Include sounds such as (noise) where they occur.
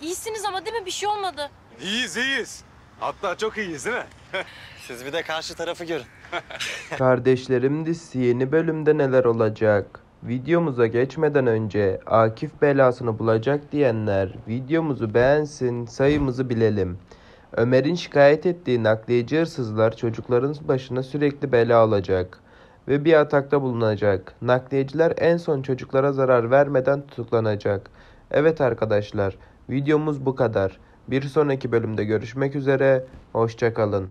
İyisiniz ama değil mi? Bir şey olmadı. İyiyiz, iyiyiz. Hatta çok iyiyiz değil mi? (laughs) Siz bir de karşı tarafı görün. (laughs) Kardeşlerim dizisi yeni bölümde neler olacak? Videomuza geçmeden önce Akif belasını bulacak diyenler videomuzu beğensin sayımızı bilelim. Ömer'in şikayet ettiği nakliyeci hırsızlar çocukların başına sürekli bela alacak ve bir atakta bulunacak. Nakliyeciler en son çocuklara zarar vermeden tutuklanacak Evet arkadaşlar videomuz bu kadar. Bir sonraki bölümde görüşmek üzere. Hoşçakalın.